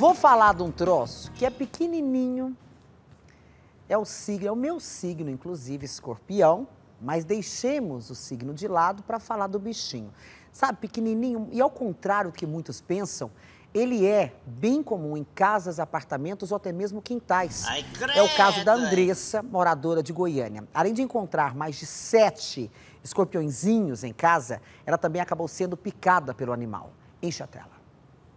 Vou falar de um troço que é pequenininho. É o signo, é o meu signo, inclusive, escorpião. Mas deixemos o signo de lado para falar do bichinho. Sabe, pequenininho, e ao contrário do que muitos pensam, ele é bem comum em casas, apartamentos ou até mesmo quintais. Ai, é o caso da Andressa, moradora de Goiânia. Além de encontrar mais de sete escorpiõezinhos em casa, ela também acabou sendo picada pelo animal. Enche a tela.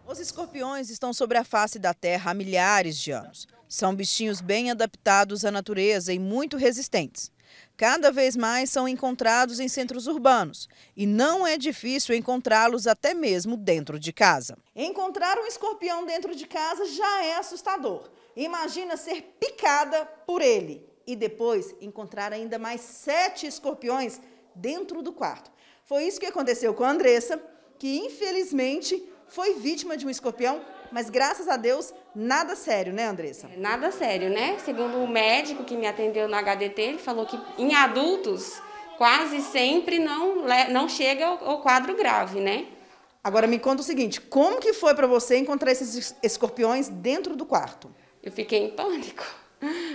Os escorpiões estão sobre a face da Terra há milhares de anos. São bichinhos bem adaptados à natureza e muito resistentes. Cada vez mais são encontrados em centros urbanos e não é difícil encontrá-los até mesmo dentro de casa. Encontrar um escorpião dentro de casa já é assustador. Imagina ser picada por ele e depois encontrar ainda mais sete escorpiões dentro do quarto. Foi isso que aconteceu com a Andressa, que infelizmente foi vítima de um escorpião, mas graças a Deus, nada sério, né, Andressa? É, nada sério, né? Segundo o médico que me atendeu na HDT, ele falou que em adultos quase sempre não, não chega ao, ao quadro grave, né? Agora me conta o seguinte, como que foi para você encontrar esses escorpiões dentro do quarto? Eu fiquei em pânico,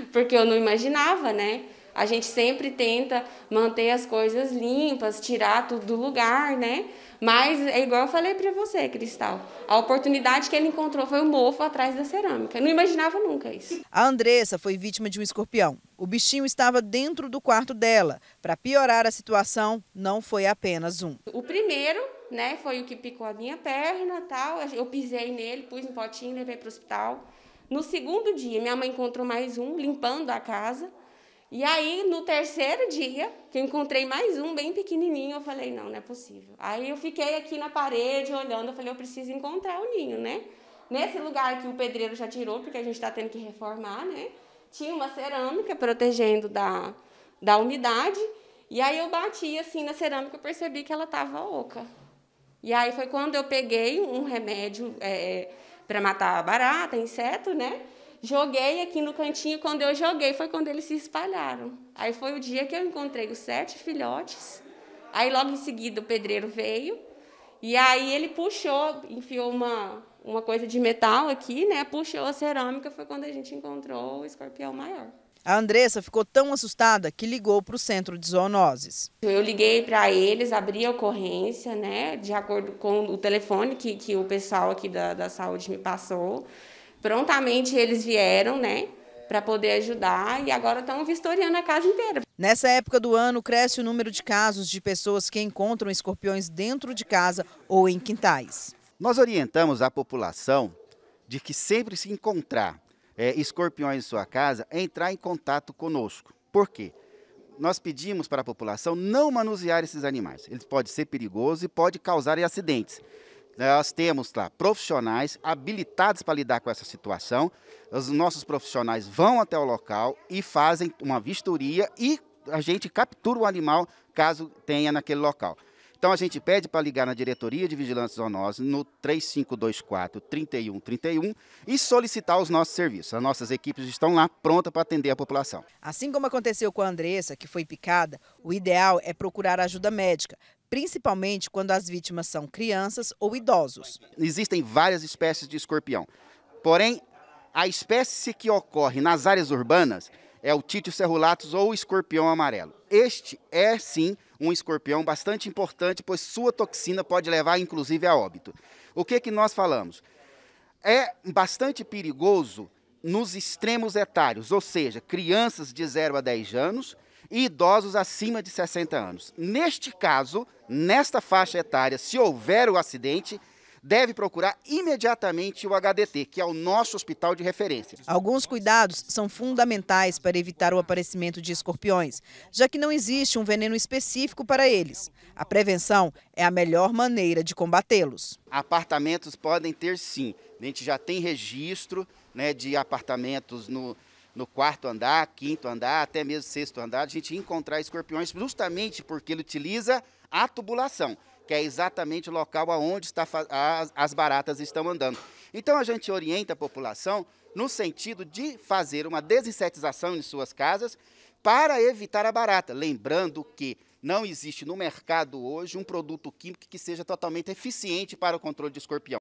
porque eu não imaginava, né? a gente sempre tenta manter as coisas limpas, tirar tudo do lugar, né? Mas é igual eu falei para você, Cristal. A oportunidade que ele encontrou foi o mofo atrás da cerâmica. Não imaginava nunca isso. A Andressa foi vítima de um escorpião. O bichinho estava dentro do quarto dela. Para piorar a situação, não foi apenas um. O primeiro, né, foi o que picou a minha perna, tal. Eu pisei nele, pus um potinho, levei para o hospital. No segundo dia, minha mãe encontrou mais um limpando a casa. E aí, no terceiro dia, que eu encontrei mais um bem pequenininho, eu falei, não, não é possível. Aí eu fiquei aqui na parede olhando, eu falei, eu preciso encontrar o ninho, né? Nesse lugar que o pedreiro já tirou, porque a gente está tendo que reformar, né? Tinha uma cerâmica protegendo da, da umidade. E aí eu bati assim na cerâmica e percebi que ela estava oca. E aí foi quando eu peguei um remédio é, para matar barata, inseto, né? joguei aqui no cantinho. Quando eu joguei, foi quando eles se espalharam. Aí foi o dia que eu encontrei os sete filhotes. Aí logo em seguida o pedreiro veio. E aí ele puxou, enfiou uma, uma coisa de metal aqui, né? Puxou a cerâmica, foi quando a gente encontrou o escorpião maior. A Andressa ficou tão assustada que ligou para o centro de zoonoses. Eu liguei para eles, abri a ocorrência, né? De acordo com o telefone que, que o pessoal aqui da, da saúde me passou. Prontamente eles vieram, né? para poder ajudar e agora estão vistoriando a casa inteira. Nessa época do ano, cresce o número de casos de pessoas que encontram escorpiões dentro de casa ou em quintais. Nós orientamos a população de que sempre se encontrar é, escorpiões em sua casa, é entrar em contato conosco. Por quê? Nós pedimos para a população não manusear esses animais. Eles podem ser perigosos e podem causar acidentes. Nós temos lá profissionais habilitados para lidar com essa situação. Os nossos profissionais vão até o local e fazem uma vistoria e a gente captura o animal caso tenha naquele local. Então a gente pede para ligar na diretoria de vigilância zoonose no 3524 3131 e solicitar os nossos serviços. As nossas equipes estão lá prontas para atender a população. Assim como aconteceu com a Andressa, que foi picada, o ideal é procurar ajuda médica, principalmente quando as vítimas são crianças ou idosos. Existem várias espécies de escorpião. Porém, a espécie que ocorre nas áreas urbanas é o Titius cerulatus ou escorpião amarelo. Este é sim um escorpião bastante importante, pois sua toxina pode levar inclusive a óbito. O que, que nós falamos? É bastante perigoso nos extremos etários, ou seja, crianças de 0 a 10 anos e idosos acima de 60 anos. Neste caso, nesta faixa etária, se houver o acidente, deve procurar imediatamente o HDT, que é o nosso hospital de referência. Alguns cuidados são fundamentais para evitar o aparecimento de escorpiões, já que não existe um veneno específico para eles. A prevenção é a melhor maneira de combatê-los. Apartamentos podem ter sim. A gente já tem registro né, de apartamentos no, no quarto andar, quinto andar, até mesmo sexto andar, a gente encontrar escorpiões justamente porque ele utiliza a tubulação que é exatamente o local aonde está, as baratas estão andando. Então a gente orienta a população no sentido de fazer uma desinsetização em suas casas para evitar a barata. Lembrando que não existe no mercado hoje um produto químico que seja totalmente eficiente para o controle de escorpião.